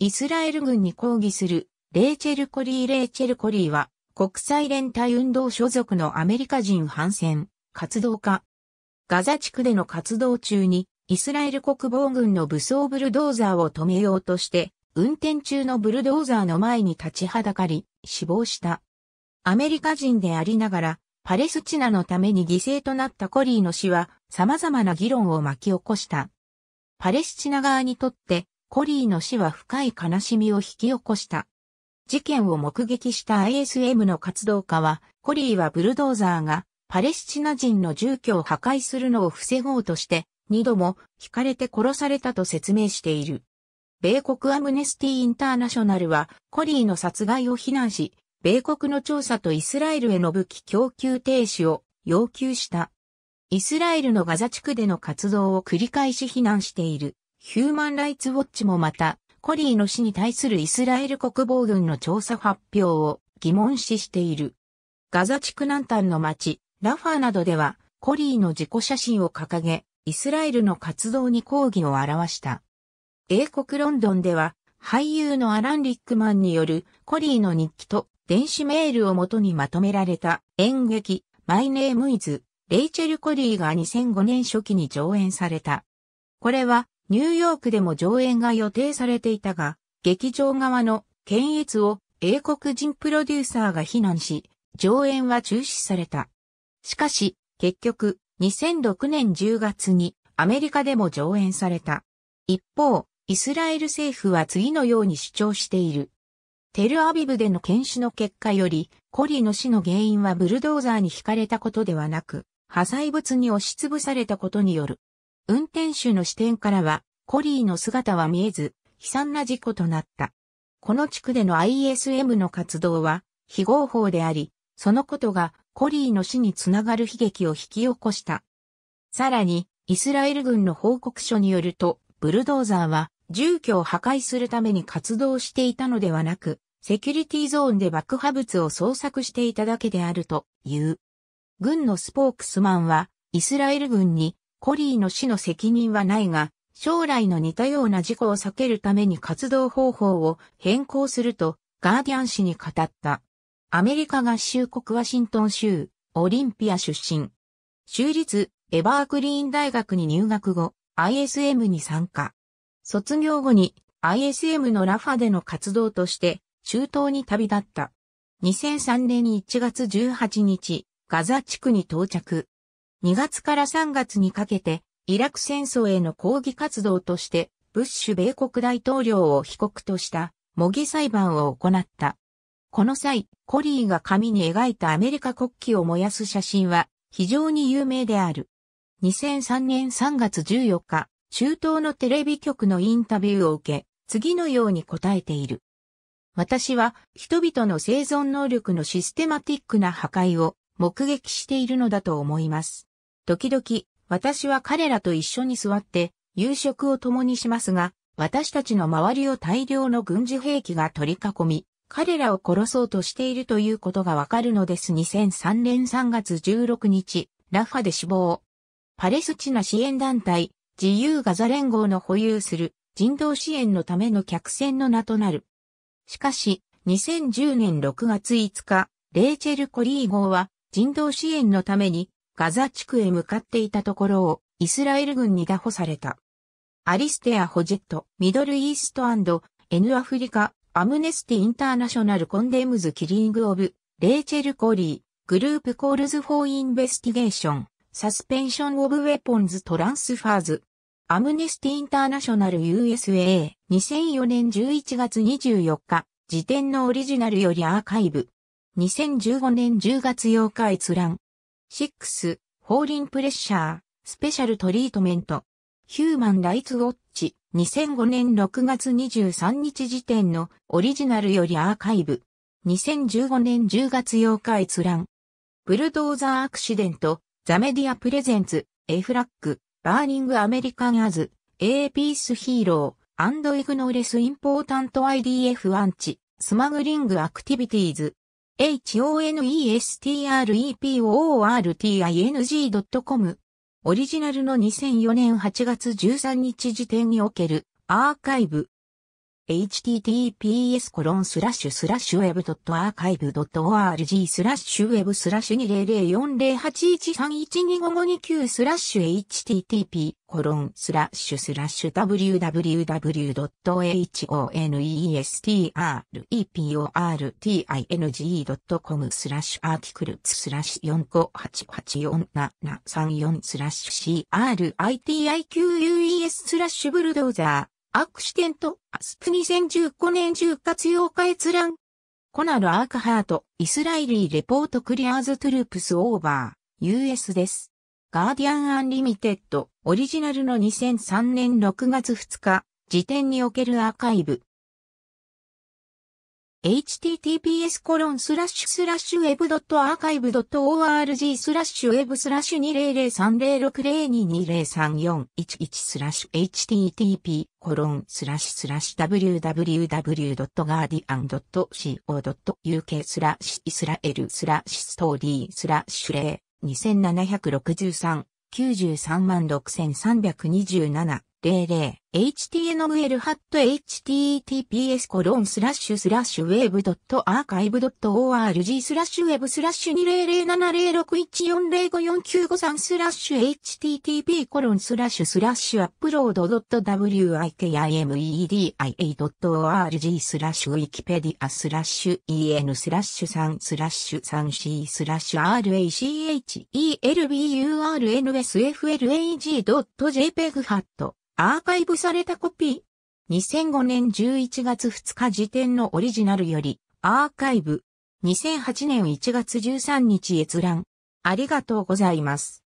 イスラエル軍に抗議するレーチェル・コリー・レーチェル・コリーは国際連帯運動所属のアメリカ人反戦活動家。ガザ地区での活動中にイスラエル国防軍の武装ブルドーザーを止めようとして運転中のブルドーザーの前に立ちはだかり死亡した。アメリカ人でありながらパレスチナのために犠牲となったコリーの死は様々な議論を巻き起こした。パレスチナ側にとってコリーの死は深い悲しみを引き起こした。事件を目撃した ISM の活動家は、コリーはブルドーザーがパレスチナ人の住居を破壊するのを防ごうとして、二度も惹かれて殺されたと説明している。米国アムネスティ・インターナショナルは、コリーの殺害を非難し、米国の調査とイスラエルへの武器供給停止を要求した。イスラエルのガザ地区での活動を繰り返し非難している。ヒューマン・ライツ・ウォッチもまた、コリーの死に対するイスラエル国防軍の調査発表を疑問視している。ガザ地区南端の町、ラファなどでは、コリーの自己写真を掲げ、イスラエルの活動に抗議を表した。英国ロンドンでは、俳優のアラン・リックマンによるコリーの日記と電子メールをもとにまとめられた演劇、マイネームイズ、レイチェル・コリーが2005年初期に上演された。これはニューヨークでも上演が予定されていたが、劇場側の検閲を英国人プロデューサーが非難し、上演は中止された。しかし、結局、2006年10月にアメリカでも上演された。一方、イスラエル政府は次のように主張している。テルアビブでの検視の結果より、コリの死の原因はブルドーザーに惹かれたことではなく、破砕物に押しつぶされたことによる運転手の視点からは、コリーの姿は見えず、悲惨な事故となった。この地区での ISM の活動は、非合法であり、そのことがコリーの死につながる悲劇を引き起こした。さらに、イスラエル軍の報告書によると、ブルドーザーは住居を破壊するために活動していたのではなく、セキュリティゾーンで爆破物を捜索していただけであるという。軍のスポークスマンは、イスラエル軍にコリーの死の責任はないが、将来の似たような事故を避けるために活動方法を変更すると、ガーディアン氏に語った。アメリカ合衆国ワシントン州、オリンピア出身。州立エバークリーン大学に入学後、ISM に参加。卒業後に ISM のラファでの活動として中東に旅立った。2003年1月18日、ガザ地区に到着。2月から3月にかけて、イラク戦争への抗議活動として、ブッシュ米国大統領を被告とした模擬裁判を行った。この際、コリーが紙に描いたアメリカ国旗を燃やす写真は非常に有名である。2003年3月14日、中東のテレビ局のインタビューを受け、次のように答えている。私は人々の生存能力のシステマティックな破壊を目撃しているのだと思います。時々、私は彼らと一緒に座って、夕食を共にしますが、私たちの周りを大量の軍事兵器が取り囲み、彼らを殺そうとしているということがわかるのです。2003年3月16日、ラファで死亡。パレスチナ支援団体、自由ガザ連合の保有する人道支援のための客船の名となる。しかし、2010年6月5日、レイチェル・コリー号は人道支援のためにガザ地区へ向かっていたところをイスラエル軍に打破された。アリステア・ホジェット、ミドル・イースト &N アフリカ、アムネスティ・インターナショナル・コンデムズ・キリング・オブ、レイチェル・コーリー、グループ・コールズ・フォー・インベスティゲーション、サスペンション・オブ・ウェポンズ・トランスファーズ、アムネスティ・インターナショナル USA、2004年11月24日、時点のオリジナルよりアーカイブ。2015年10月8日閲覧。6、リンプレッシャー、スペシャルトリートメント。ヒューマンライツウォッチ、2005年6月23日時点のオリジナルよりアーカイブ。2015年10月8日閲覧。ブルドーザーアクシデント、ザメディアプレゼンツ、エフラック、バーニングアメリカンアズ、エーピースヒーロー、アンドイグノーレスインポータント IDF アンチ、スマグリングアクティビティーズ。honestreporting.com オリジナルの2004年8月13日時点におけるアーカイブ https コロンスラッシュスラッシュウェブドットアーカイブドット org スラッシュウェブスラッシュ20040813125529スラッシュ http コロンスラッシュスラッシュ w w w h o n e s t r e p o r t i n g c o m スラッシュアーティクルツスラッシュ4 5 8 8 4 7 3 4スラッシュ CRITIQUES スラッシュブルドーザーアクシデント、アスプ2015年10月8日閲覧。コナル・アークハート、イスラエリー・レポート・クリアーズ・トゥループス・オーバー、US です。ガーディアン・アンリミテッド、オリジナルの2003年6月2日、時点におけるアーカイブ。https コロンスラッシュスラッシュ web.archive.org スラッシュウェブスラッシュ20030602203411スラッシュ http コロンスラッシュスラッシュ www.guardian.co.uk スラッシュイスラエルスラッシュストーリースラッシュ二千七百六十三0 2763 93632700 html.https ハットコロンスラッシュスラッシュウェブドットアーカイブドット org スラッシュウェブスラッシュ2007061405495スラッシュ http コロンスラッシュスラッシュアップロードドット wikimedia.org スラッシュウィキペディアスラッシュ en スラッシュ3スラッシュ 3c スラッシュ rachelburnsflag.jpg ハットアーカイブされたコピー。2005年11月2日時点のオリジナルより、アーカイブ。2008年1月13日閲覧。ありがとうございます。